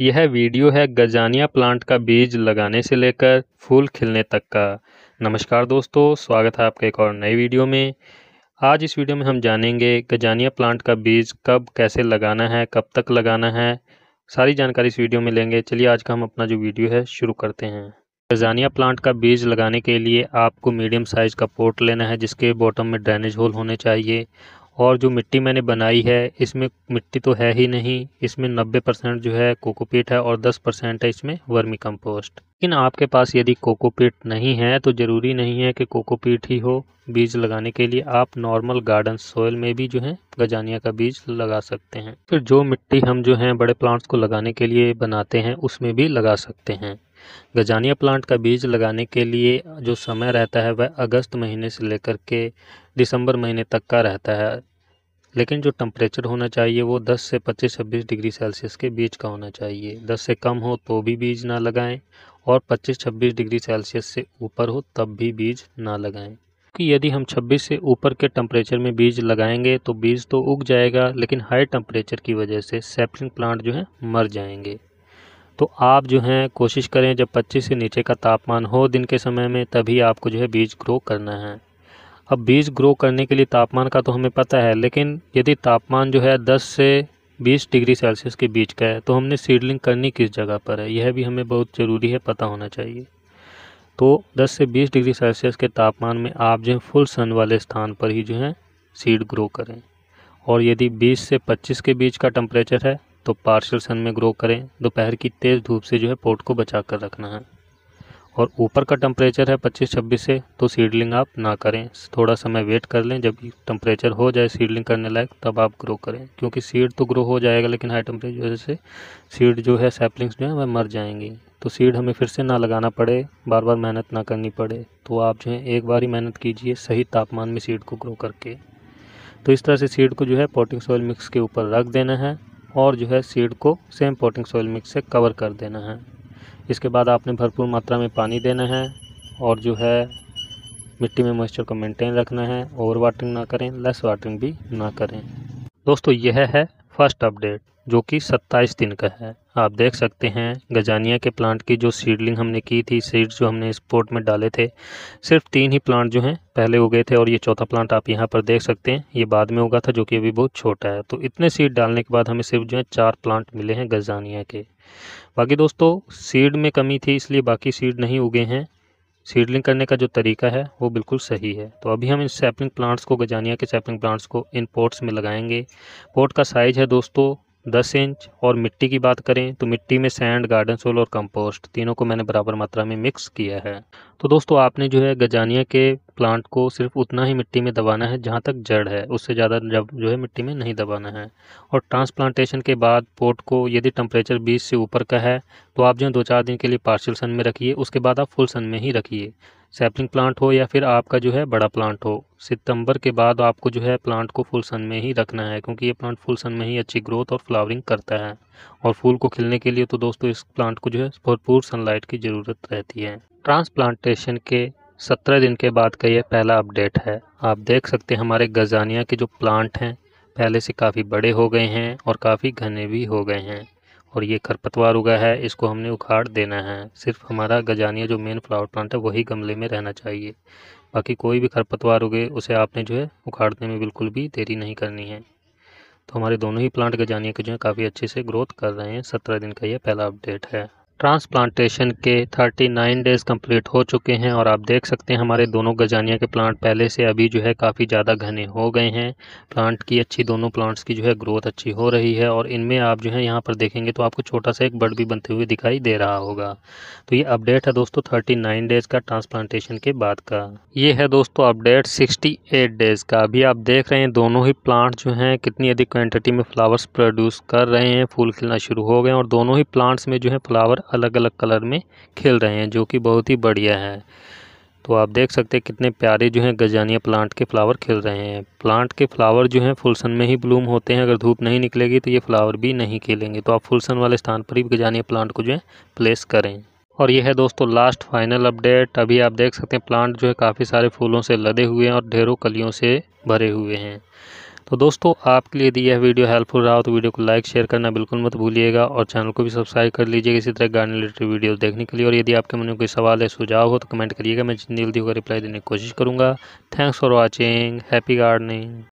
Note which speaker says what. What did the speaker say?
Speaker 1: यह वीडियो है gazania plant का बीज लगाने से लेकर फूल खिलने तक का नमस्कार दोस्तों स्वागत है आपका एक और नए वीडियो में आज इस वीडियो में हम जानेंगे गजानिया प्लांट का बीज कब कैसे लगाना है कब तक लगाना है सारी जानकारी इस वीडियो में लेंगे चलिए आज का हम अपना जो वीडियो है शुरू करते हैं गजानिया प्लांट का बीज लगाने के लिए आपको मीडियम साइज़ का पोट लेना है जिसके बॉटम में ड्रेनेज होल होने चाहिए और जो मिट्टी मैंने बनाई है इसमें मिट्टी तो है ही नहीं इसमें 90 परसेंट जो है कोकोपीट है और 10 परसेंट है इसमें वर्मी कंपोस्ट लेकिन आपके पास यदि कोकोपीट नहीं है तो ज़रूरी नहीं है कि कोकोपीट ही हो बीज लगाने के लिए आप नॉर्मल गार्डन सोयल में भी जो है गजानिया का बीज लगा सकते हैं फिर जो मिट्टी हम जो है बड़े प्लांट्स को लगाने के लिए बनाते हैं उसमें भी लगा सकते हैं गजानिया प्लांट का बीज लगाने के लिए जो समय रहता है वह अगस्त महीने से लेकर के दिसंबर महीने तक का रहता है लेकिन जो टम्परेचर होना चाहिए वो 10 से 25 छब्बीस डिग्री सेल्सियस के बीच का होना चाहिए 10 से कम हो तो भी बीज ना लगाएं और 25-26 डिग्री सेल्सियस से ऊपर हो तब भी बीज ना लगाएं क्योंकि यदि हम 26 से ऊपर के टम्परेचर में बीज लगाएंगे तो बीज तो उग जाएगा लेकिन हाई टम्परेचर की वजह से सैपलिंग प्लांट जो है मर जाएंगे तो आप जो हैं कोशिश करें जब 25 से नीचे का तापमान हो दिन के समय में तभी आपको जो है बीज ग्रो करना है अब बीज ग्रो करने के लिए तापमान का तो हमें पता है लेकिन यदि तापमान जो है 10 से 20 डिग्री सेल्सियस के बीच का है तो हमने सीडलिंग करनी किस जगह पर है यह भी हमें बहुत ज़रूरी है पता होना चाहिए तो दस से बीस डिग्री सेल्सियस के तापमान में आप जो है फुल सन वाले स्थान पर ही जो है सीड ग्रो करें और यदि 20 से 25 के बीच का टम्परेचर है तो पार्शल सन में ग्रो करें दोपहर की तेज़ धूप से जो है पोट को बचा कर रखना है और ऊपर का टेम्परेचर है 25-26 से तो सीडलिंग आप ना करें थोड़ा समय वेट कर लें जब टेम्परेचर हो जाए सीडलिंग करने लायक तब आप ग्रो करें क्योंकि सीड तो ग्रो हो जाएगा लेकिन हाई टेम्परेचर से सीड जो है सैपलिंग्स जो है वह मर जाएंगी तो सीड हमें फिर से ना लगाना पड़े बार बार मेहनत ना करनी पड़े तो आप जो है एक बार ही मेहनत कीजिए सही तापमान में सीड को ग्रो करके तो इस तरह से सीड को जो है पोटिंग सॉइल मिक्स के ऊपर रख देना है और जो है सीड को सेम पोटिंग सॉइल मिक्स से कवर कर देना है इसके बाद आपने भरपूर मात्रा में पानी देना है और जो है मिट्टी में मॉइस्चर को मेंटेन रखना है ओवर वाटरिंग ना करें लेस वाटरिंग भी ना करें दोस्तों यह है फर्स्ट अपडेट जो कि 27 दिन का है आप देख सकते हैं गजानिया के प्लांट की जो सीडलिंग हमने की थी सीड्स जो हमने इस पोर्ट में डाले थे सिर्फ तीन ही प्लांट जो हैं पहले उगे थे और ये चौथा प्लांट आप यहाँ पर देख सकते हैं ये बाद में उगा था जो कि अभी बहुत छोटा है तो इतने सीड डालने के बाद हमें सिर्फ जो है चार प्लांट मिले हैं गजानिया के बाकी दोस्तों सीड में कमी थी इसलिए बाकी सीड नहीं उगे हैं सीडलिंग करने का जो तरीका है वो बिल्कुल सही है तो अभी हम इन सैपलिंग प्लांट्स को गजानिया के सैपलिंग प्लांट्स को इन पोर्ट्स में लगाएंगे पोर्ट का साइज़ है दोस्तों दस इंच और मिट्टी की बात करें तो मिट्टी में सैंड गार्डन सोल और कंपोस्ट तीनों को मैंने बराबर मात्रा में मिक्स किया है तो दोस्तों आपने जो है गजानिया के प्लांट को सिर्फ उतना ही मिट्टी में दबाना है जहाँ तक जड़ है उससे ज़्यादा जब जो है मिट्टी में नहीं दबाना है और ट्रांसप्लांटेशन के बाद पोट को यदि टेम्परेचर 20 से ऊपर का है तो आप जो दो चार दिन के लिए पार्शियल सन में रखिए उसके बाद आप फुल सन में ही रखिए सैपलिंग प्लांट हो या फिर आपका जो है बड़ा प्लांट हो सितंबर के बाद आपको जो है प्लांट को फुल सन में ही रखना है क्योंकि ये प्लांट फुल सन में ही अच्छी ग्रोथ और फ्लावरिंग करता है और फूल को खिलने के लिए तो दोस्तों इस प्लांट को जो है भरपूर सनलाइट की ज़रूरत रहती है ट्रांसप्लांटेशन के सत्रह दिन के बाद का ये पहला अपडेट है आप देख सकते हैं हमारे गजानिया के जो प्लांट हैं पहले से काफ़ी बड़े हो गए हैं और काफ़ी घने भी हो गए हैं और ये खरपतवार उगा है इसको हमने उखाड़ देना है सिर्फ हमारा गजानिया जो मेन फ्लावर प्लांट है वही गमले में रहना चाहिए बाकी कोई भी खरपतवार उगे उसे आपने जो है उखाड़ने में बिल्कुल भी देरी नहीं करनी है तो हमारे दोनों ही प्लांट गजानिया के जो है काफ़ी अच्छे से ग्रोथ कर रहे हैं सत्रह दिन का यह पहला अपडेट है ट्रांसप्लांटेशन के 39 डेज कंप्लीट हो चुके हैं और आप देख सकते हैं हमारे दोनों गजानिया के प्लांट पहले से अभी जो है काफ़ी ज़्यादा घने हो गए हैं प्लांट की अच्छी दोनों प्लांट्स की जो है ग्रोथ अच्छी हो रही है और इनमें आप जो है यहाँ पर देखेंगे तो आपको छोटा सा एक बर्ड भी बनते हुए दिखाई दे रहा होगा तो ये अपडेट है दोस्तों थर्टी डेज़ का ट्रांसप्लांटेशन के बाद का ये है दोस्तों अपडेट सिक्सटी डेज़ का अभी आप देख रहे हैं दोनों ही प्लांट जो हैं कितनी अधिक क्वान्टिटी में फ्लावर्स प्रोड्यूस कर रहे हैं फूल खिलना शुरू हो गए और दोनों ही प्लांट्स में जो है फ्लावर अलग अलग कलर में खिल रहे हैं जो कि बहुत ही बढ़िया है तो आप देख सकते हैं कितने प्यारे जो हैं गजानिया प्लांट के फ्लावर खिल रहे हैं प्लांट के फ्लावर जो हैं फुलसन में ही ब्लूम होते हैं अगर धूप नहीं निकलेगी तो ये फ्लावर भी नहीं खिलेंगे तो आप फुलसन वाले स्थान पर ही गजानिया प्लांट को जो है प्लेस करें और यह है दोस्तों लास्ट फाइनल अपडेट अभी आप देख सकते हैं प्लांट जो है काफ़ी सारे फूलों से लदे हुए हैं और ढेरों कलियों से भरे हुए हैं तो दोस्तों आपके लिए यह वीडियो हेल्पफुल रहा हो तो वीडियो को लाइक शेयर करना बिल्कुल मत भूलिएगा और चैनल को भी सब्सक्राइब कर लीजिएगा इसी तरह गार्डन रिलेटेड वीडियो देखने के लिए और यदि आपके मन में कोई सवाल है सुझाव हो तो कमेंट करिएगा मैं जल्दी होकर रिप्लाई देने की कोशिश करूँगा thanks for watching happy gardening